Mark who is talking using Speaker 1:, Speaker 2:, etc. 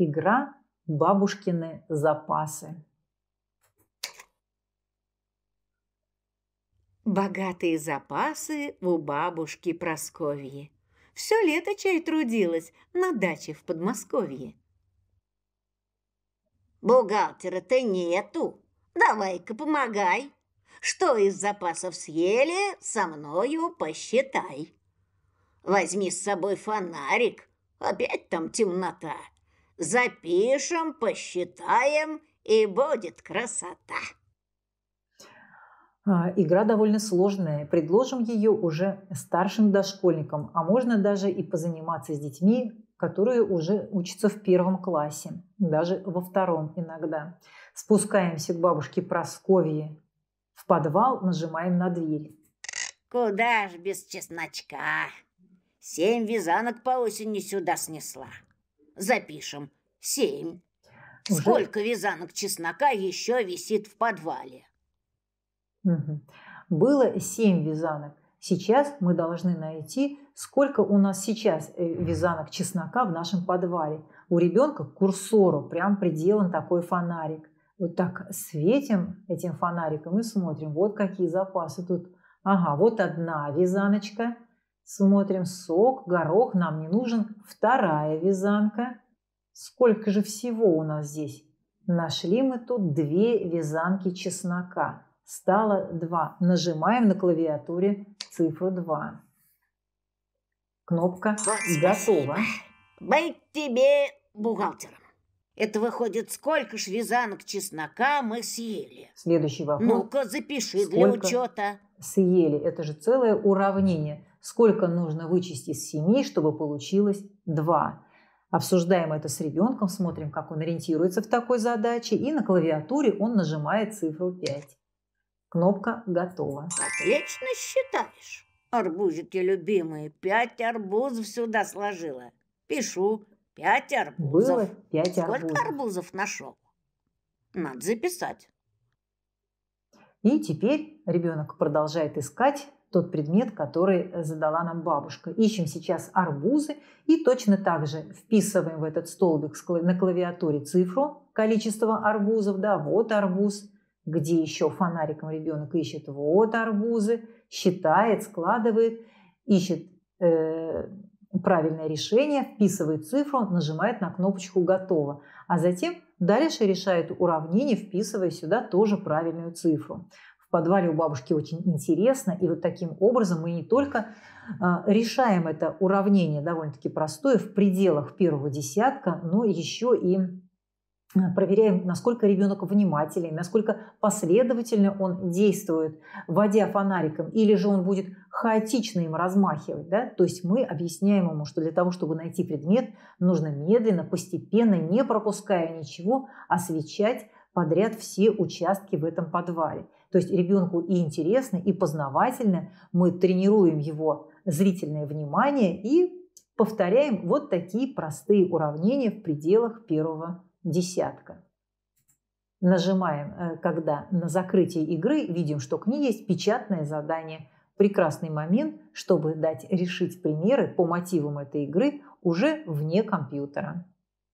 Speaker 1: Игра «Бабушкины запасы».
Speaker 2: Богатые запасы у бабушки Просковьи. Все лето чай трудилась на даче в Подмосковье. Бухгалтера-то нету. Давай-ка помогай. Что из запасов съели, со мною посчитай. Возьми с собой фонарик, опять там темнота. Запишем, посчитаем, и будет красота.
Speaker 1: А, игра довольно сложная. Предложим ее уже старшим дошкольникам, а можно даже и позаниматься с детьми, которые уже учатся в первом классе, даже во втором иногда. Спускаемся к бабушке Просковье в подвал, нажимаем на дверь.
Speaker 2: Куда ж без чесночка? Семь вязанок по осени сюда снесла запишем. Семь. Уже? Сколько вязанок чеснока еще висит в подвале?
Speaker 1: Угу. Было семь вязанок. Сейчас мы должны найти, сколько у нас сейчас э, вязанок чеснока в нашем подвале. У ребенка к курсору прям приделан такой фонарик. Вот так светим этим фонариком и смотрим, вот какие запасы тут. Ага, вот одна вязаночка – Смотрим сок, горох нам не нужен. Вторая вязанка. Сколько же всего у нас здесь? Нашли мы тут две вязанки чеснока. Стало 2. Нажимаем на клавиатуре цифру 2. Кнопка вот «Готово».
Speaker 2: Быть тебе бухгалтером. Это выходит, сколько ж вязанок чеснока мы съели.
Speaker 1: Следующий вопрос. Ну-ка,
Speaker 2: запиши сколько... для учета
Speaker 1: съели. Это же целое уравнение. Сколько нужно вычесть из семи, чтобы получилось два? Обсуждаем это с ребенком, смотрим, как он ориентируется в такой задаче, и на клавиатуре он нажимает цифру 5. Кнопка готова.
Speaker 2: Отлично считаешь. Арбузики любимые, пять арбузов сюда сложила. Пишу, пять арбузов. Было пять арбузов. Сколько арбузов нашел? Надо записать.
Speaker 1: И теперь ребенок продолжает искать тот предмет, который задала нам бабушка. Ищем сейчас арбузы и точно так же вписываем в этот столбик на клавиатуре цифру, количество арбузов, да, вот арбуз, где еще фонариком ребенок ищет, вот арбузы, считает, складывает, ищет э, правильное решение, вписывает цифру, нажимает на кнопочку «Готово», а затем дальше решает уравнение, вписывая сюда тоже правильную цифру. В подвале у бабушки очень интересно, и вот таким образом мы не только а, решаем это уравнение довольно-таки простое в пределах первого десятка, но еще и проверяем, насколько ребенок внимателен, насколько последовательно он действует, водя фонариком, или же он будет хаотично им размахивать. Да? То есть мы объясняем ему, что для того, чтобы найти предмет, нужно медленно, постепенно, не пропуская ничего, освещать подряд все участки в этом подвале. То есть ребенку и интересно, и познавательно. Мы тренируем его зрительное внимание и повторяем вот такие простые уравнения в пределах первого десятка. Нажимаем, э, когда на закрытие игры, видим, что к ней есть печатное задание. Прекрасный момент, чтобы дать решить примеры по мотивам этой игры уже вне компьютера.